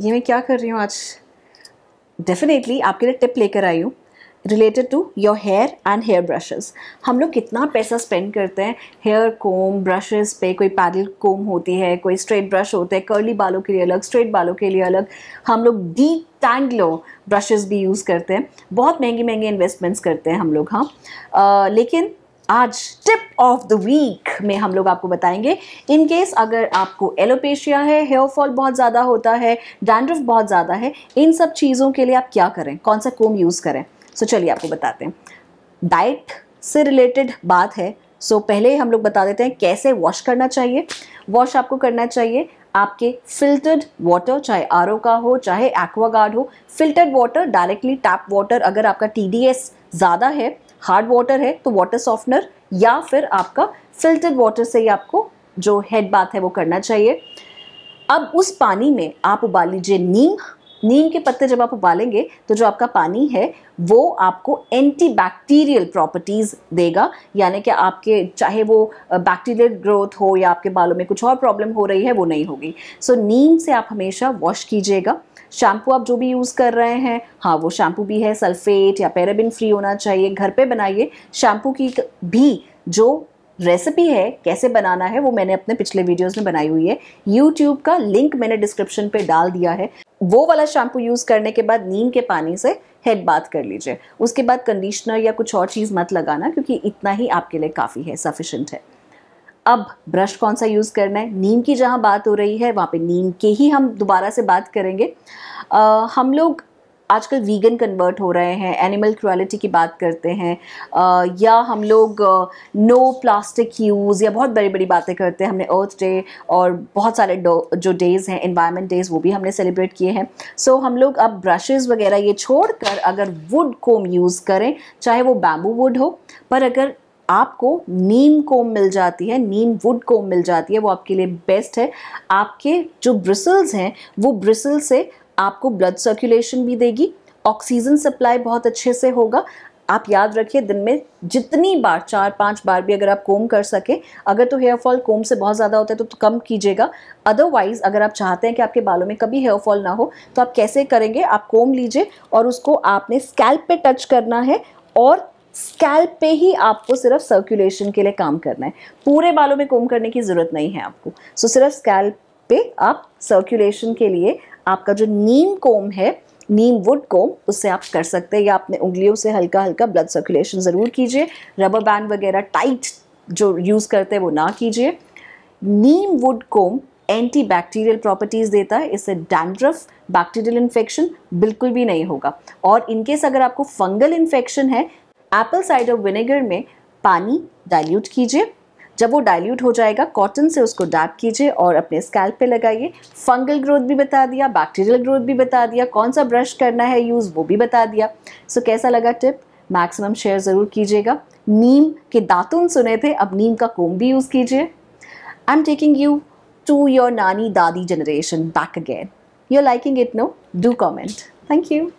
ये मैं क्या कर रही हूँ आज डेफिनेटली आपके लिए टिप लेकर आई हूँ related to your hair and hair brushes हम लोग कितना पैसा स्पेंड करते हैं हेयर कोम ब्रशेस पे कोई पैडल कोम होती है कोई स्ट्रेट ब्रश होते हैं कर्ली बालों के लिए अलग स्ट्रेट बालों के लिए अलग हम लोग डी टैंगलो ब्रशेस भी यूज़ करते हैं बहुत महंगी महंगी इन्वेस्टमेंट्स करते हैं हम लोग हाँ uh, लेकिन आज टिप ऑफ द वीक में हम लोग आपको बताएंगे इन केस अगर आपको एलोपेशिया है हेयर फॉल बहुत ज़्यादा होता है डैंड्रफ बहुत ज़्यादा है इन सब चीज़ों के लिए आप क्या करें कौन सा कोम यूज़ करें सो चलिए आपको बताते हैं डाइट से रिलेटेड बात है सो so, पहले हम लोग बता देते हैं कैसे वॉश करना चाहिए वॉश आपको करना चाहिए आपके फिल्टर्ड वाटर चाहे आर का हो चाहे एक्वागार्ड हो filtered water directly tap water अगर आपका टी ज़्यादा है हार्ड वाटर है तो वाटर सॉफ्टनर या फिर आपका फिल्टर्ड वाटर से ही आपको जो हेड बाथ है वो करना चाहिए अब उस पानी में आप उबाल लीजिए नीम नीम के पत्ते जब आप उबालेंगे तो जो आपका पानी है वो आपको एंटीबैक्टीरियल प्रॉपर्टीज़ देगा यानी कि आपके चाहे वो बैक्टीरियल ग्रोथ हो या आपके बालों में कुछ और प्रॉब्लम हो रही है वो नहीं होगी सो so, नीम से आप हमेशा वॉश कीजिएगा शैम्पू आप जो भी यूज़ कर रहे हैं हाँ वो शैम्पू भी है सल्फेट या पैराबिन फ्री होना चाहिए घर पे बनाइए शैम्पू की भी जो रेसिपी है कैसे बनाना है वो मैंने अपने पिछले वीडियोस में बनाई हुई है यूट्यूब का लिंक मैंने डिस्क्रिप्शन पे डाल दिया है वो वाला शैम्पू यूज़ करने के बाद नीम के पानी से हेड बात कर लीजिए उसके बाद कंडीशनर या कुछ और चीज़ मत लगाना क्योंकि इतना ही आपके लिए काफ़ी है सफिशेंट है अब ब्रश कौन सा यूज़ करना है नीम की जहाँ बात हो रही है वहाँ पे नीम के ही हम दोबारा से बात करेंगे आ, हम लोग आजकल वीगन कन्वर्ट हो रहे हैं एनिमल क्रुअलिटी की बात करते हैं या हम लोग नो प्लास्टिक यूज़ या बहुत बड़ी बड़ी बातें करते हैं हमने अर्थ डे और बहुत सारे जो डेज़ हैं इन्वायरमेंट डेज़ वो भी हमने सेलिब्रेट किए हैं सो हम लोग अब ब्रशेज़ वगैरह ये छोड़ कर अगर वुड कोम यूज़ करें चाहे वो बैम्बू वुड हो पर अगर आपको नीम कोम मिल जाती है नीम वुड कोम मिल जाती है वो आपके लिए बेस्ट है आपके जो ब्रिसल्स हैं वो ब्रिसल से आपको ब्लड सर्कुलेशन भी देगी ऑक्सीजन सप्लाई बहुत अच्छे से होगा आप याद रखिए दिन में जितनी बार चार पांच बार भी अगर आप कोम कर सकें अगर तो हेयर फॉल कोम से बहुत ज़्यादा होता है तो, तो कम कीजिएगा अदरवाइज़ अगर आप चाहते हैं कि आपके बालों में कभी हेयर फॉल ना हो तो आप कैसे करेंगे आप कोम लीजिए और उसको आपने स्कैल्प पे टच करना है और स्कैल्प पे ही आपको सिर्फ सर्कुलेशन के लिए काम करना है पूरे बालों में कोम करने की ज़रूरत नहीं है आपको सो so, सिर्फ स्कैल्प पे आप सर्कुलेशन के लिए आपका जो नीम कोम है नीम वुड कोम उससे आप कर सकते हैं या अपने उंगलियों से हल्का हल्का ब्लड सर्कुलेशन ज़रूर कीजिए रबर बैंड वगैरह टाइट जो यूज़ करते हैं वो ना कीजिए neem wood comb anti bacterial properties देता है इससे डैंड्रफ बैक्टीरियल इन्फेक्शन बिल्कुल भी नहीं होगा और इनकेस अगर आपको फंगल इन्फेक्शन है एप्पल साइडर विनेगर में पानी डाइल्यूट कीजिए जब वो डाइल्यूट हो जाएगा कॉटन से उसको डैप कीजिए और अपने स्कैल्प पे लगाइए फंगल ग्रोथ भी बता दिया बैक्टीरियल ग्रोथ भी बता दिया कौन सा ब्रश करना है यूज़ वो भी बता दिया सो so, कैसा लगा टिप मैक्सिमम शेयर ज़रूर कीजिएगा नीम के दातुन सुने थे अब नीम का कोम भी यूज़ कीजिए I am taking you to your नानी दादी generation back again you are liking it no do comment thank you